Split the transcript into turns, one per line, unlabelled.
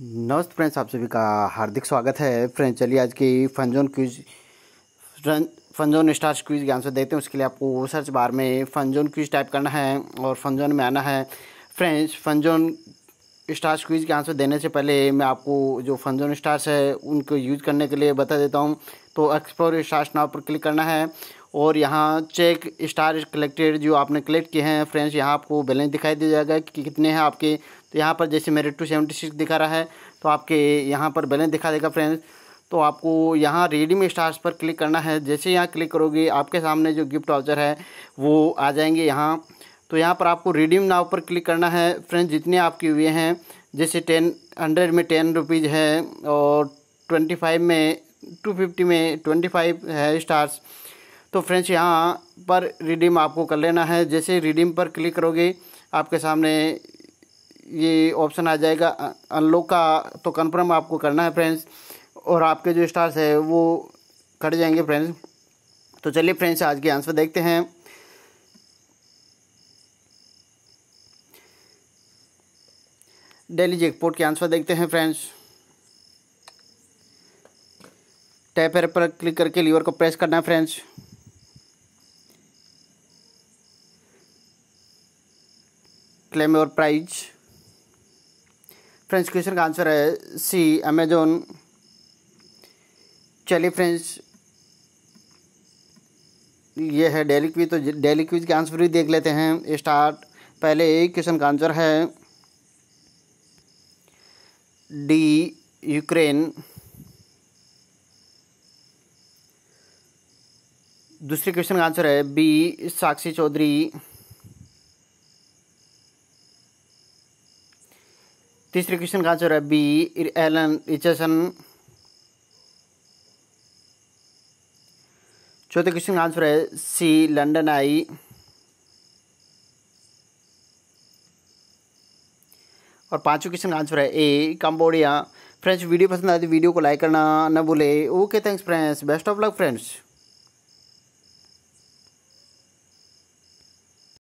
नमस्ते फ्रेंड्स आप सभी का हार्दिक स्वागत है फ्रेंड्स चलिए आज की fun zone quiz fun zone stars quiz के आंसर देते हैं उसके लिए आपको सर्च बार में फनजोन क्विज टाइप करना है और फनजोन में आना है फ्रेंड्स फनजोन स्टार्स क्विज के आंसर देने से पहले मैं आपको जो फनजोन स्टार्स है उनको यूज करने के लिए बता देता हूँ तो एक्सप्लोर स्टार्स नाव पर क्लिक करना है और यहाँ चेक स्टार कलेक्टेड जो आपने कलेक्ट किए हैं फ्रेंड्स यहाँ आपको बैलेंस दिखाई दिया जाएगा कि कितने हैं आपके तो यहाँ पर जैसे मेरे टू सेवेंटी सिक्स दिखा रहा है तो आपके यहाँ पर बैलेंस दिखा देगा फ्रेंड्स तो आपको यहाँ रिडीम स्टार्स पर क्लिक करना है जैसे यहाँ क्लिक करोगे आपके सामने जो गिफ्ट वाउचर है वो आ जाएंगे यहाँ तो यहाँ पर आपको रिडीम नाव पर क्लिक करना है फ्रेंड्स जितने आपके हुए हैं जैसे टेन हंड्रेड में टेन रुपीज़ है और ट्वेंटी फाइव में टू फिफ्टी में ट्वेंटी फाइव है स्टार्स तो फ्रेंड्स यहाँ पर रिडीम आपको कर लेना है जैसे रिडीम पर क्लिक करोगे आपके सामने ये ऑप्शन आ जाएगा अनलॉक का तो कन्फर्म आपको करना है फ्रेंड्स और आपके जो स्टार्स है वो कट जाएंगे फ्रेंड्स तो चलिए फ्रेंड्स आज के आंसर देखते हैं डेली जेकपोर्ट के आंसर देखते हैं फ्रेंड्स टैपर पर क्लिक करके लीवर को प्रेस करना है friends claim your prize friends question का आंसर है सी अमेजोन चलिए फ्रेंड्स ये है डेली क्विज तो डेली क्विज के आंसर भी देख लेते हैं स्टार्ट पहले एक क्वेश्चन का आंसर है डी यूक्रेन दूसरे क्वेश्चन का आंसर है बी साक्षी चौधरी तीसरे क्वेश्चन का आंसर है बी एलन रिचर्सन चौथे क्वेश्चन का आंसर है सी लंडन आई और पांचवें क्वेश्चन का आंसर है ए कंबोडिया फ्रेंड्स वीडियो पसंद आए तो वीडियो को लाइक करना न भूले okay thanks friends best of luck friends